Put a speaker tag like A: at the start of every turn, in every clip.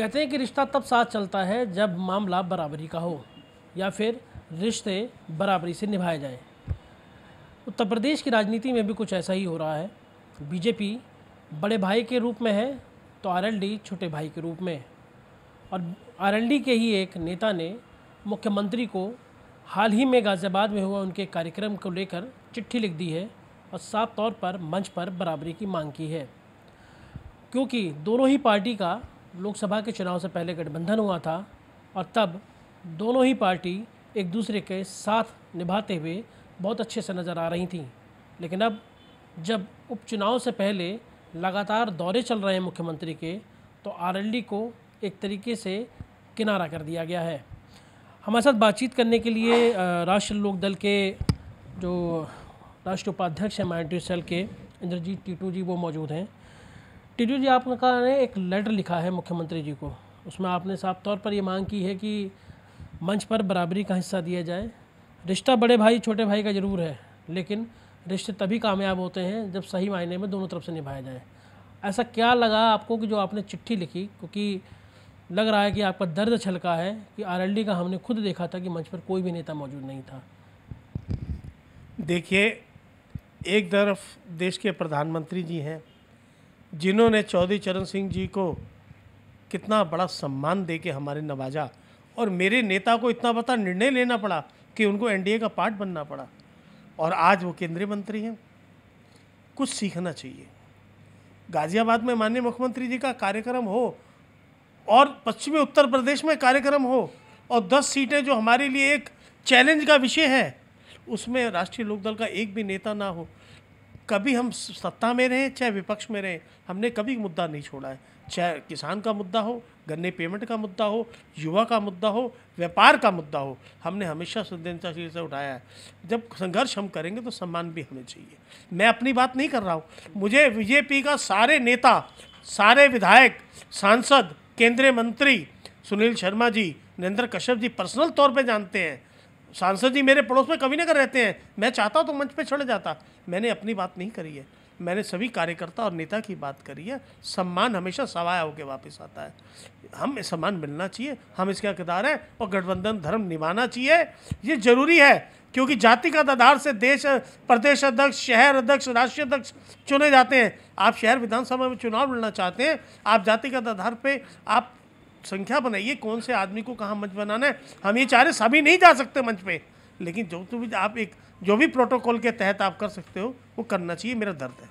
A: कहते हैं कि रिश्ता तब साथ चलता है जब मामला बराबरी का हो या फिर रिश्ते बराबरी से निभाए जाए उत्तर प्रदेश की राजनीति में भी कुछ ऐसा ही हो रहा है बीजेपी बड़े भाई के रूप में है तो आरएलडी छोटे भाई के रूप में और आरएलडी के ही एक नेता ने मुख्यमंत्री को हाल ही में गाज़ियाबाद में हुआ उनके कार्यक्रम को लेकर चिट्ठी लिख दी है और साफ तौर पर मंच पर बराबरी की मांग की है क्योंकि दोनों ही पार्टी का लोकसभा के चुनाव से पहले गठबंधन हुआ था और तब दोनों ही पार्टी एक दूसरे के साथ निभाते हुए बहुत अच्छे से नज़र आ रही थी लेकिन अब जब उपचुनाव से पहले लगातार दौरे चल रहे हैं मुख्यमंत्री के तो आरएलडी को एक तरीके से किनारा कर दिया गया है हमारे साथ बातचीत करने के लिए राष्ट्रीय लोक दल के जो राष्ट्रीय उपाध्यक्ष हैं माइंड्री सेल के इंद्रजीत टीटू जी वो मौजूद हैं टिड्डू जी आपका ने एक लेटर लिखा है मुख्यमंत्री जी को उसमें आपने साफ तौर पर ये मांग की है कि मंच पर बराबरी का हिस्सा दिया जाए रिश्ता बड़े भाई छोटे भाई का ज़रूर है लेकिन रिश्ते तभी कामयाब होते हैं जब सही मायने में दोनों तरफ से निभाया जाए ऐसा क्या लगा आपको कि जो आपने चिट्ठी लिखी क्योंकि लग रहा है कि आपका दर्द छलका है कि आर का हमने खुद देखा था कि मंच पर कोई भी नेता मौजूद नहीं था
B: देखिए एक तरफ देश के प्रधानमंत्री जी हैं जिन्होंने चौधरी चरण सिंह जी को कितना बड़ा सम्मान दे के हमारे नवाजा और मेरे नेता को इतना बड़ा निर्णय लेना पड़ा कि उनको एनडीए का पार्ट बनना पड़ा और आज वो केंद्रीय मंत्री हैं कुछ सीखना चाहिए गाज़ियाबाद में माननीय मुख्यमंत्री जी का कार्यक्रम हो और पश्चिमी उत्तर प्रदेश में कार्यक्रम हो और दस सीटें जो हमारे लिए एक चैलेंज का विषय है उसमें राष्ट्रीय लोकदल का एक भी नेता ना हो कभी हम सत्ता में रहें चाहे विपक्ष में रहें हमने कभी मुद्दा नहीं छोड़ा है चाहे किसान का मुद्दा हो गन्ने पेमेंट का मुद्दा हो युवा का मुद्दा हो व्यापार का मुद्दा हो हमने हमेशा संवेदनशील से उठाया है जब संघर्ष हम करेंगे तो सम्मान भी हमें चाहिए मैं अपनी बात नहीं कर रहा हूँ मुझे बीजेपी का सारे नेता सारे विधायक सांसद केंद्रीय मंत्री सुनील शर्मा जी नरेंद्र कश्यप जी पर्सनल तौर पर जानते हैं सांसद जी मेरे पड़ोस में कभी ना कर रहते हैं मैं चाहता हूँ तो मंच पर चढ़ जाता मैंने अपनी बात नहीं करी है मैंने सभी कार्यकर्ता और नेता की बात करी है सम्मान हमेशा सवाया होकर वापस आता है हम सम्मान मिलना चाहिए हम इसका किरदार है और गठबंधन धर्म निभाना चाहिए ये जरूरी है क्योंकि जातिगत आधार से देश प्रदेश अध्यक्ष शहर अध्यक्ष राष्ट्रीय अध्यक्ष चुने जाते हैं आप शहर विधानसभा में चुनाव लड़ना चाहते हैं आप जातिगत आधार पर आप संख्या बनाइए कौन से आदमी को कहाँ मंच बनाना है हम ये चाह रहे सभी नहीं जा सकते मंच पर लेकिन जो तो भी आप एक जो भी प्रोटोकॉल के तहत आप कर सकते हो वो करना चाहिए मेरा दर्द है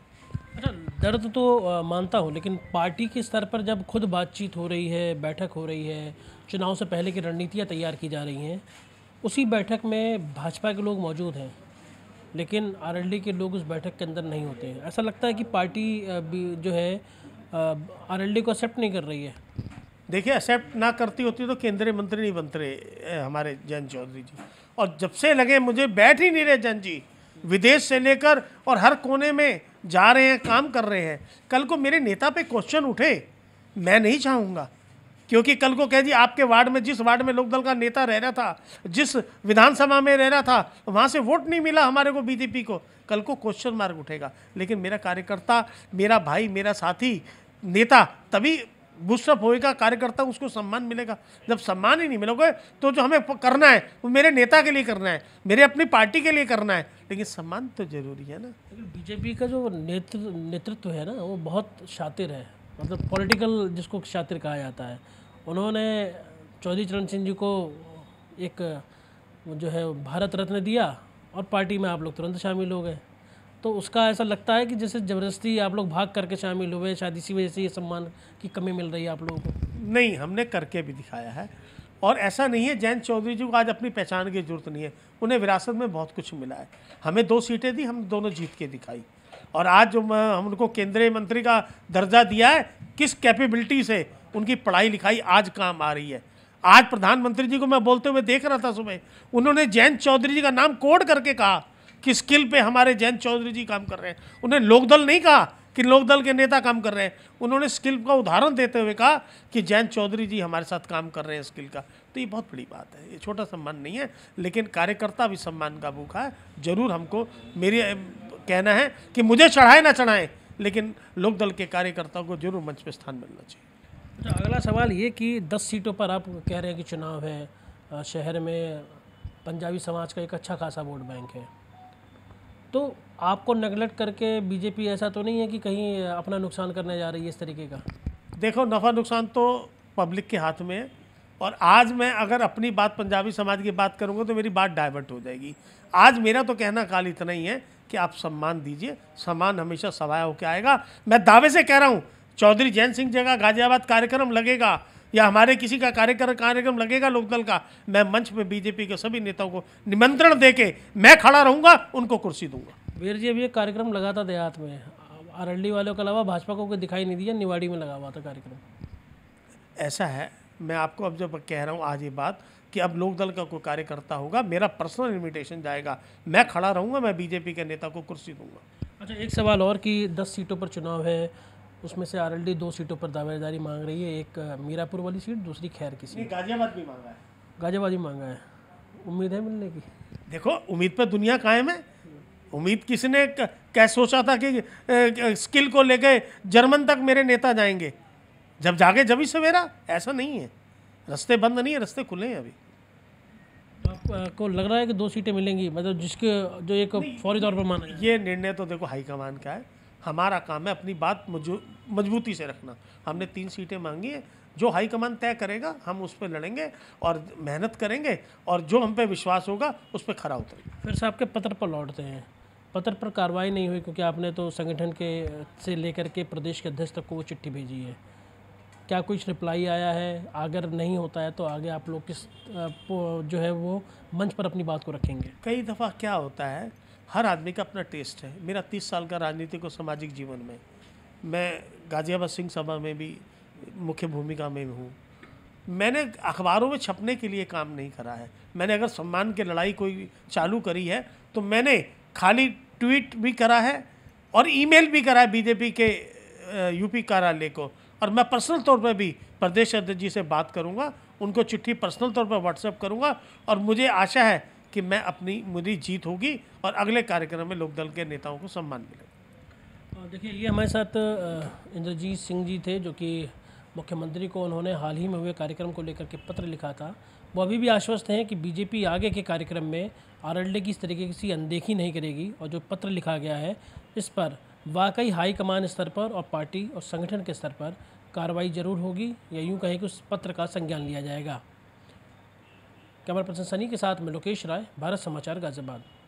A: अच्छा दर्द तो मानता हूँ लेकिन पार्टी के स्तर पर जब खुद बातचीत हो रही है बैठक हो रही है चुनाव से पहले की रणनीतियाँ तैयार की जा रही हैं उसी बैठक में भाजपा के लोग मौजूद हैं लेकिन आर के लोग उस बैठक के अंदर नहीं होते हैं ऐसा लगता है कि पार्टी जो है आर को एक्सेप्ट नहीं कर रही है
B: देखिए एक्सेप्ट ना करती होती तो केंद्रीय मंत्री नहीं बनते हमारे जयंत चौधरी जी और जब से लगे मुझे बैठ ही नहीं रहे जयंत जी विदेश से लेकर और हर कोने में जा रहे हैं काम कर रहे हैं कल को मेरे नेता पे क्वेश्चन उठे मैं नहीं चाहूँगा क्योंकि कल को कह दी आपके वार्ड में जिस वार्ड में लोकदल का नेता रह रहा था जिस विधानसभा में रह रहा था वहाँ से वोट नहीं मिला हमारे को बीजेपी को कल को क्वेश्चन मार्क उठेगा लेकिन मेरा कार्यकर्ता मेरा भाई मेरा साथी नेता तभी गुस्सा होएगा कार्यकर्ता उसको सम्मान मिलेगा जब सम्मान ही नहीं मिलोगे तो जो हमें करना है वो मेरे नेता के लिए करना
A: है मेरे अपनी पार्टी के लिए करना है लेकिन सम्मान तो जरूरी है ना लेकिन बीजेपी का जो नेतृ नेतृत्व है ना वो बहुत शातिर है मतलब पॉलिटिकल जिसको शातिर कहा जाता है उन्होंने चौधरी चरण सिंह जी को एक जो है भारत रत्न दिया और पार्टी में आप लोग तुरंत शामिल हो गए तो उसका ऐसा लगता है कि जैसे ज़बरदस्ती आप लोग भाग करके शामिल हुए शायद इसी वजह से ये सम्मान की कमी मिल रही है आप लोगों को नहीं
B: हमने करके भी दिखाया है और ऐसा नहीं है जैन चौधरी जी को आज अपनी पहचान की जरूरत नहीं है उन्हें विरासत में बहुत कुछ मिला है हमें दो सीटें दी हम दोनों जीत के दिखाई और आज जो हम उनको केंद्रीय मंत्री का दर्जा दिया है किस कैपेबिलिटी से उनकी पढ़ाई लिखाई आज काम आ रही है आज प्रधानमंत्री जी को मैं बोलते हुए देख रहा था सुबह उन्होंने जैन चौधरी जी का नाम कोड करके कहा कि स्किल पे हमारे जयंत चौधरी जी काम कर रहे हैं उन्हें लोकदल नहीं कहा कि लोकदल के नेता काम कर रहे हैं उन्होंने स्किल का उदाहरण देते हुए कहा कि जयंत चौधरी जी हमारे साथ काम कर रहे हैं स्किल का तो ये बहुत बड़ी बात है ये छोटा सम्मान नहीं है लेकिन कार्यकर्ता भी सम्मान का भूखा है जरूर हमको मेरी कहना है कि मुझे चढ़ाए ना चढ़ाए लेकिन लोकदल के कार्यकर्ताओं को जरूर मंच पर स्थान मिलना चाहिए
A: अच्छा अगला सवाल ये कि दस सीटों पर आप कह रहे हैं कि चुनाव है शहर में पंजाबी समाज का एक अच्छा खासा वोट बैंक है तो आपको नेगलेक्ट करके बीजेपी ऐसा तो नहीं है कि कहीं अपना नुकसान करने जा रही है इस तरीके का देखो नफ़ा नुकसान तो
B: पब्लिक के हाथ में है और आज मैं अगर अपनी बात पंजाबी समाज की बात करूँगा तो मेरी बात डाइवर्ट हो जाएगी आज मेरा तो कहना काल इतना ही है कि आप सम्मान दीजिए सम्मान हमेशा सवाया होकर आएगा मैं दावे से कह रहा हूँ चौधरी जैन सिंह जगह गाजियाबाद कार्यक्रम लगेगा या हमारे किसी का कार्यक्रम कार्यक्रम लगेगा लोकदल का मैं मंच में बीजेपी के सभी नेताओं को निमंत्रण दे के मैं खड़ा रहूंगा उनको कुर्सी दूंगा
A: वीर जी अभी कार्यक्रम लगा था देहात में अरली वालों के अलावा भाजपा को कोई दिखाई नहीं दिया निवाड़ी में लगा हुआ था कार्यक्रम
B: ऐसा है मैं आपको अब जब कह रहा हूँ आज ये बात कि अब लोकदल का कोई कार्यकर्ता होगा मेरा पर्सनल इन्विटेशन जाएगा मैं खड़ा रहूँगा मैं बीजेपी के नेता को कुर्सी दूंगा
A: अच्छा एक सवाल और कि दस सीटों पर चुनाव है उसमें से आर दो सीटों पर दावेदारी मांग रही है एक मीरापुर वाली सीट दूसरी खैर की सीट गाजियाबाद भी मांगा है गाजियाबाद भी मांगा है उम्मीद है मिलने की
B: देखो उम्मीद पर दुनिया कायम है उम्मीद किसने क्या सोचा था कि ए, स्किल को लेके जर्मन तक मेरे नेता जाएंगे जब जागे जब ही सवेरा ऐसा नहीं है रस्ते बंद नहीं है रस्ते खुले हैं अभी
A: तो आपको लग रहा है कि दो सीटें मिलेंगी मतलब जिसके जो एक फौरी तौर पर माना ये निर्णय तो देखो हाईकमान का है
B: हमारा काम है अपनी बात मजबूती से रखना हमने तीन सीटें मांगी हैं जो हाईकमान तय करेगा हम उस पर लड़ेंगे और मेहनत करेंगे और जो हम पे विश्वास होगा उस पर खरा उतरेंगे
A: फिर से आपके पत्र पर लौटते हैं पत्र पर कार्रवाई नहीं हुई क्योंकि आपने तो संगठन के से लेकर के प्रदेश के अध्यक्ष तक को वो चिट्ठी भेजी है क्या कुछ रिप्लाई आया है अगर नहीं होता है तो आगे आप लोग किस जो है वो मंच पर अपनी बात को
B: रखेंगे कई दफ़ा क्या होता है हर आदमी का अपना टेस्ट है मेरा तीस साल का राजनीतिक और सामाजिक जीवन में मैं गाजियाबाद सिंह सभा में भी मुख्य भूमिका में हूँ मैंने अखबारों में छपने के लिए काम नहीं करा है मैंने अगर सम्मान की लड़ाई कोई चालू करी है तो मैंने खाली ट्वीट भी करा है और ईमेल भी करा है बीजेपी के यूपी कार्यालय को और मैं पर्सनल तौर पर भी प्रदेश अध्यक्ष जी से बात करूँगा उनको चिट्ठी पर्सनल तौर पर व्हाट्सएप करूँगा और मुझे आशा है कि मैं अपनी मेरी जीत होगी और अगले कार्यक्रम में लोकदल के नेताओं को सम्मान मिलेगा
A: देखिए ये हमारे साथ इंद्रजीत सिंह जी थे जो कि मुख्यमंत्री को उन्होंने हाल ही में हुए कार्यक्रम को लेकर के पत्र लिखा था वो अभी भी आश्वस्त हैं कि बीजेपी आगे के कार्यक्रम में आरएलडी की इस तरीके की अनदेखी नहीं करेगी और जो पत्र लिखा गया है इस पर वाकई हाईकमान स्तर पर और पार्टी और संगठन के स्तर पर कार्रवाई जरूर होगी या यूँ कहें कि उस पत्र का संज्ञान लिया जाएगा कैमरा पर्सन सनी के साथ में लोकेश राय भारत समाचार गाजियाबाद